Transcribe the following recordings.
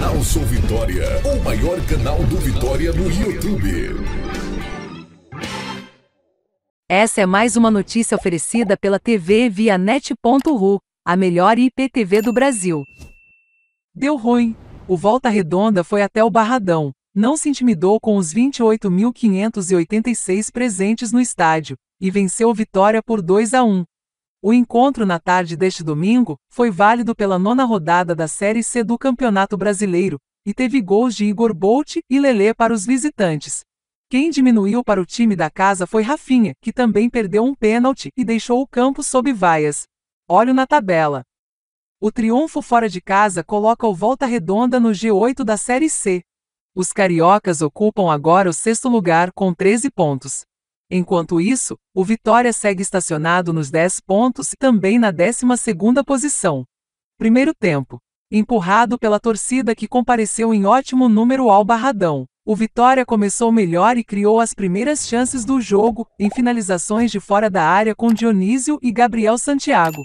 Canal Sou Vitória, o maior canal do Vitória no YouTube. Essa é mais uma notícia oferecida pela TV via net.ru, a melhor IPTV do Brasil. Deu ruim. O Volta Redonda foi até o Barradão. Não se intimidou com os 28.586 presentes no estádio e venceu Vitória por 2 a 1. O encontro na tarde deste domingo foi válido pela nona rodada da Série C do Campeonato Brasileiro e teve gols de Igor Bolt e Lelê para os visitantes. Quem diminuiu para o time da casa foi Rafinha, que também perdeu um pênalti e deixou o campo sob vaias. Olho na tabela. O triunfo fora de casa coloca o Volta Redonda no G8 da Série C. Os cariocas ocupam agora o sexto lugar com 13 pontos. Enquanto isso, o Vitória segue estacionado nos 10 pontos e também na 12 posição. Primeiro tempo. Empurrado pela torcida que compareceu em ótimo número ao Barradão, o Vitória começou melhor e criou as primeiras chances do jogo, em finalizações de fora da área com Dionísio e Gabriel Santiago.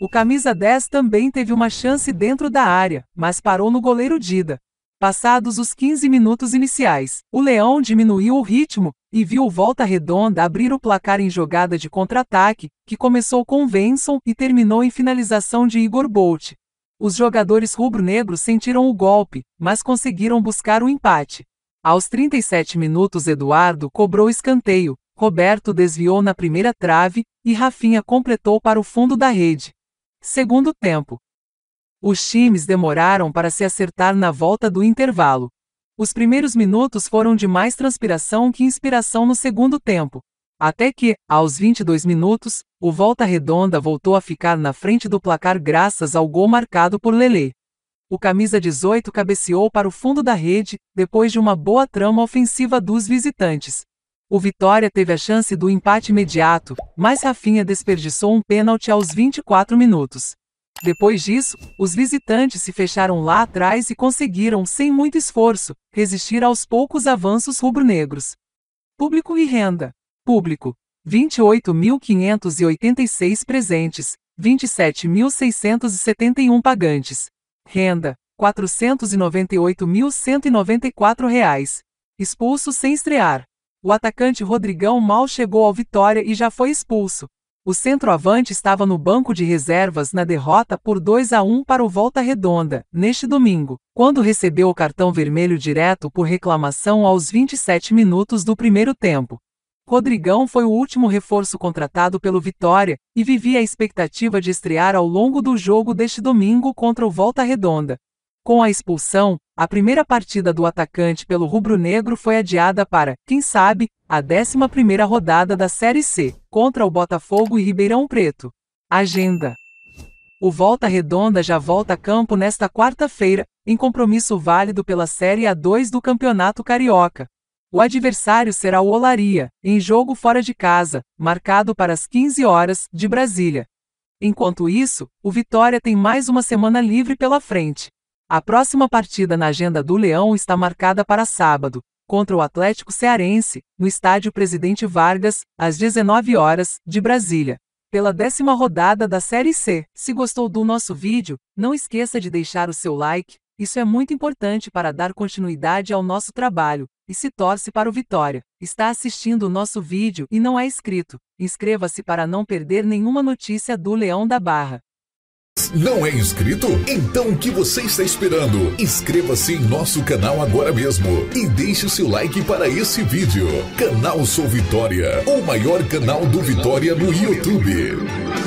O camisa 10 também teve uma chance dentro da área, mas parou no goleiro Dida. Passados os 15 minutos iniciais, o Leão diminuiu o ritmo, e viu o Volta Redonda abrir o placar em jogada de contra-ataque, que começou com Venson e terminou em finalização de Igor Bolt. Os jogadores rubro-negros sentiram o golpe, mas conseguiram buscar o empate. Aos 37 minutos, Eduardo cobrou escanteio, Roberto desviou na primeira trave e Rafinha completou para o fundo da rede. Segundo tempo. Os times demoraram para se acertar na volta do intervalo. Os primeiros minutos foram de mais transpiração que inspiração no segundo tempo. Até que, aos 22 minutos, o Volta Redonda voltou a ficar na frente do placar graças ao gol marcado por Lele. O camisa 18 cabeceou para o fundo da rede, depois de uma boa trama ofensiva dos visitantes. O Vitória teve a chance do empate imediato, mas Rafinha desperdiçou um pênalti aos 24 minutos. Depois disso, os visitantes se fecharam lá atrás e conseguiram, sem muito esforço, resistir aos poucos avanços rubro-negros. Público e renda. Público: 28.586 presentes, 27.671 pagantes. Renda: R$ 498.194. Expulso sem estrear. O atacante Rodrigão mal chegou ao Vitória e já foi expulso, o centroavante estava no banco de reservas na derrota por 2 a 1 para o Volta Redonda, neste domingo, quando recebeu o cartão vermelho direto por reclamação aos 27 minutos do primeiro tempo. Rodrigão foi o último reforço contratado pelo Vitória e vivia a expectativa de estrear ao longo do jogo deste domingo contra o Volta Redonda. Com a expulsão, a primeira partida do atacante pelo rubro-negro foi adiada para, quem sabe, a 11ª rodada da Série C, contra o Botafogo e Ribeirão Preto. Agenda o Volta Redonda já volta a campo nesta quarta-feira, em compromisso válido pela Série A2 do Campeonato Carioca. O adversário será o Olaria, em jogo fora de casa, marcado para as 15 horas, de Brasília. Enquanto isso, o Vitória tem mais uma semana livre pela frente. A próxima partida na agenda do Leão está marcada para sábado, contra o Atlético Cearense, no estádio Presidente Vargas, às 19 horas, de Brasília. Pela décima rodada da Série C. Se gostou do nosso vídeo, não esqueça de deixar o seu like, isso é muito importante para dar continuidade ao nosso trabalho, e se torce para o Vitória. Está assistindo o nosso vídeo e não é inscrito, inscreva-se para não perder nenhuma notícia do Leão da Barra não é inscrito? Então o que você está esperando? Inscreva-se em nosso canal agora mesmo e deixe o seu like para esse vídeo. Canal Sou Vitória, o maior canal do Vitória no YouTube.